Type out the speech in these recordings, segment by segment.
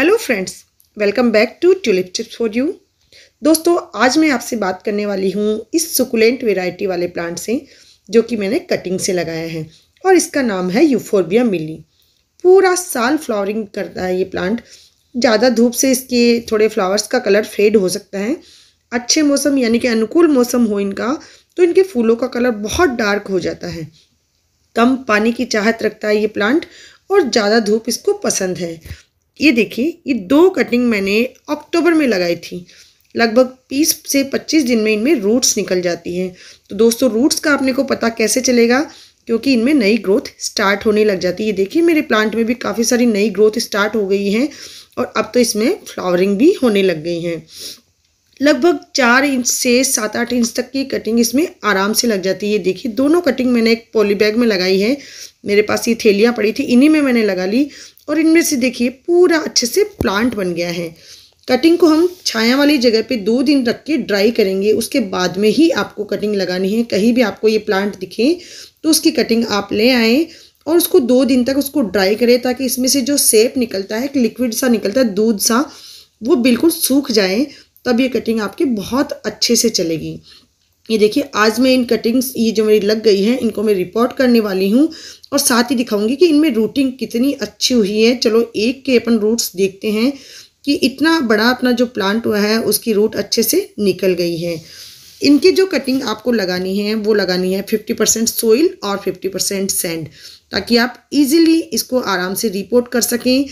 hello friends welcome back to tulip chips for you दोस्तों आज मैं आपसे बात करने वाली हूँ इस सुकुलेंट वेराइटी वाले प्लांट से जो कि मैंने कटिंग से लगाया है और इसका नाम है यूफोर्बिया मिली पूरा साल फ्लावरिंग करता है ये प्लांट ज़्यादा धूप से इसके थोड़े फ्लावर्स का कलर फेड हो सकता है अच्छे मौसम यानी कि अनुकूल मौसम हो इनका तो इनके फूलों का कलर बहुत डार्क हो जाता है कम पानी की चाहत रखता है ये प्लांट और ज़्यादा धूप इसको पसंद है ये देखिए ये दो कटिंग मैंने अक्टूबर में लगाई थी लगभग 20 से 25 दिन में इनमें रूट्स निकल जाती हैं तो दोस्तों रूट्स का आपने को पता कैसे चलेगा क्योंकि इनमें नई ग्रोथ स्टार्ट होने लग जाती है ये देखिए मेरे प्लांट में भी काफ़ी सारी नई ग्रोथ स्टार्ट हो गई है और अब तो इसमें फ्लावरिंग भी होने लग गई हैं लगभग चार इंच से सात आठ इंच तक की कटिंग इसमें आराम से लग जाती है देखिए दोनों कटिंग मैंने एक पॉली बैग में लगाई है मेरे पास ये थैलियाँ पड़ी थी इन्हीं में मैंने लगा ली और इनमें से देखिए पूरा अच्छे से प्लांट बन गया है कटिंग को हम छाया वाली जगह पे दो दिन रख के ड्राई करेंगे उसके बाद में ही आपको कटिंग लगानी है कहीं भी आपको ये प्लांट दिखे तो उसकी कटिंग आप ले आएँ और उसको दो दिन तक उसको ड्राई करें ताकि इसमें से जो सेप निकलता है एक लिक्विड सा निकलता है दूध सा वो बिल्कुल सूख जाए तब ये कटिंग आपकी बहुत अच्छे से चलेगी ये देखिए आज मैं इन कटिंग्स ये जो मेरी लग गई है इनको मैं रिपोर्ट करने वाली हूँ और साथ ही दिखाऊंगी कि इनमें रूटिंग कितनी अच्छी हुई है चलो एक के अपन रूट्स देखते हैं कि इतना बड़ा अपना जो प्लांट हुआ है उसकी रूट अच्छे से निकल गई है इनकी जो कटिंग आपको लगानी है वो लगानी है फिफ्टी परसेंट सोइल और फिफ्टी परसेंट सेंड ताकि आप इजीली इसको आराम से रिपोर्ट कर सकें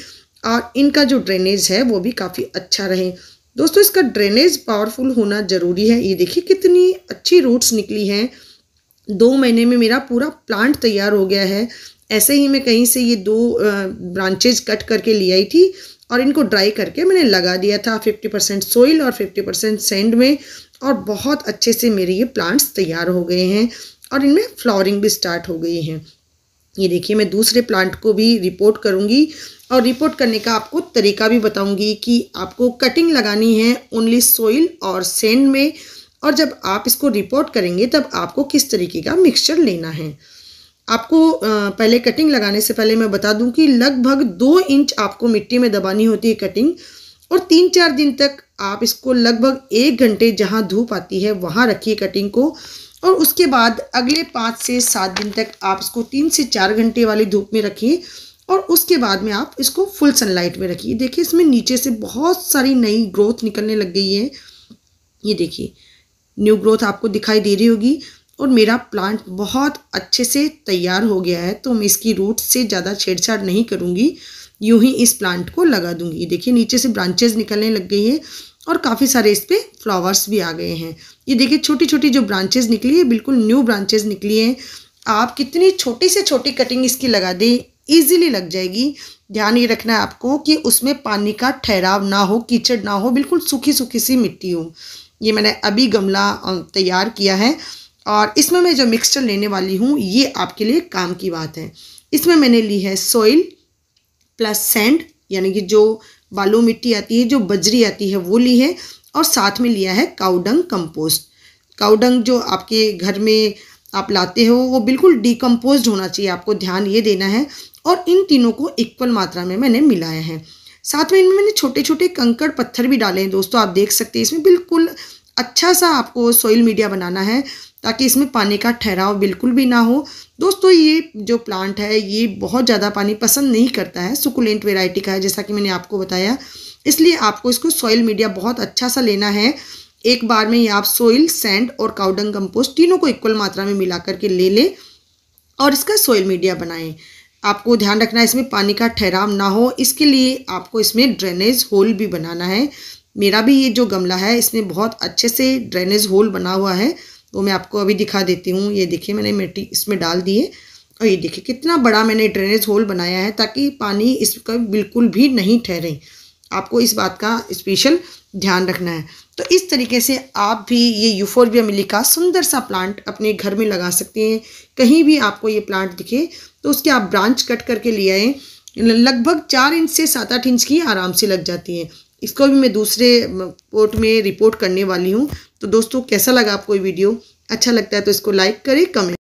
और इनका जो ड्रेनेज है वो भी काफ़ी अच्छा रहे दोस्तों इसका ड्रेनेज पावरफुल होना ज़रूरी है ये देखिए कितनी अच्छी रूट्स निकली हैं दो महीने में मेरा पूरा प्लांट तैयार हो गया है ऐसे ही मैं कहीं से ये दो ब्रांचेज कट करके ले आई थी और इनको ड्राई करके मैंने लगा दिया था फिफ्टी परसेंट सोइल और फिफ्टी परसेंट सेंड में और बहुत अच्छे से मेरे ये प्लांट्स तैयार हो गए हैं और इनमें फ्लावरिंग भी स्टार्ट हो गई है ये देखिए मैं दूसरे प्लांट को भी रिपोर्ट करूँगी और रिपोर्ट करने का आपको तरीका भी बताऊंगी कि आपको कटिंग लगानी है ओनली सोइल और सेंड में और जब आप इसको रिपोर्ट करेंगे तब आपको किस तरीके का मिक्सचर लेना है आपको पहले कटिंग लगाने से पहले मैं बता दूं कि लगभग दो इंच आपको मिट्टी में दबानी होती है कटिंग और तीन चार दिन तक आप इसको लगभग एक घंटे जहाँ धूप आती है वहाँ रखिए कटिंग को और उसके बाद अगले पाँच से सात दिन तक आप इसको तीन से चार घंटे वाली धूप में रखिए और उसके बाद में आप इसको फुल सनलाइट में रखिए देखिए इसमें नीचे से बहुत सारी नई ग्रोथ निकलने लग गई है ये देखिए न्यू ग्रोथ आपको दिखाई दे रही होगी और मेरा प्लांट बहुत अच्छे से तैयार हो गया है तो मैं इसकी रूट से ज़्यादा छेड़छाड़ नहीं करूँगी यूँ ही इस प्लांट को लगा दूँगी देखिए नीचे से ब्रांचेज निकलने लग गई है और काफ़ी सारे इस पर फ्लावर्स भी आ गए हैं ये देखिए छोटी छोटी जो ब्रांचेज निकली है बिल्कुल न्यू ब्रांचेज निकली हैं आप कितनी छोटी से छोटी कटिंग इसकी लगा दें ईजिली लग जाएगी ध्यान ये रखना है आपको कि उसमें पानी का ठहराव ना हो कीचड़ ना हो बिल्कुल सूखी सूखी सी मिट्टी हो ये मैंने अभी गमला तैयार किया है और इसमें मैं जो मिक्सचर लेने वाली हूँ ये आपके लिए काम की बात है इसमें मैंने ली है सोइल प्लस सेंड यानी कि जो बालू मिट्टी आती है जो बजरी आती है वो ली है और साथ में लिया है काउडंग कंपोस्ट काउडंग जो आपके घर में आप लाते हो वो बिल्कुल डिकम्पोज होना चाहिए आपको ध्यान ये देना है और इन तीनों को इक्वल मात्रा में मैंने मिलाया है साथ में इनमें मैंने छोटे छोटे कंकड़ पत्थर भी डाले हैं दोस्तों आप देख सकते हैं इसमें बिल्कुल अच्छा सा आपको सोइल मीडिया बनाना है ताकि इसमें पानी का ठहराव बिल्कुल भी ना हो दोस्तों ये जो प्लांट है ये बहुत ज़्यादा पानी पसंद नहीं करता है सुकुलेंट वेराइटी का है जैसा कि मैंने आपको बताया इसलिए आपको इसको सॉइल मीडिया बहुत अच्छा सा लेना है एक बार में ही आप सोइल सैंड और काउडंग कंपोस्ट तीनों को इक्वल मात्रा में मिला करके ले लें और इसका सोइल मीडिया बनाएं आपको ध्यान रखना है इसमें पानी का ठहराव ना हो इसके लिए आपको इसमें ड्रेनेज होल भी बनाना है मेरा भी ये जो गमला है इसमें बहुत अच्छे से ड्रेनेज होल बना हुआ है वो मैं आपको अभी दिखा देती हूँ ये देखिए मैंने मिट्टी इसमें डाल दिए और ये देखिए कितना बड़ा मैंने ड्रेनेज होल बनाया है ताकि पानी इसका बिल्कुल भी नहीं ठहरे आपको इस बात का स्पेशल ध्यान रखना है तो इस तरीके से आप भी ये यूफोरबिया मिली का सुंदर सा प्लांट अपने घर में लगा सकते हैं कहीं भी आपको ये प्लांट दिखे तो उसके आप ब्रांच कट करके ले आएँ लगभग चार इंच से सात आठ इंच की आराम से लग जाती है इसको भी मैं दूसरे पोर्ट में रिपोर्ट करने वाली हूँ तो दोस्तों कैसा लगा आपको ये वीडियो अच्छा लगता है तो इसको लाइक करें कमेंट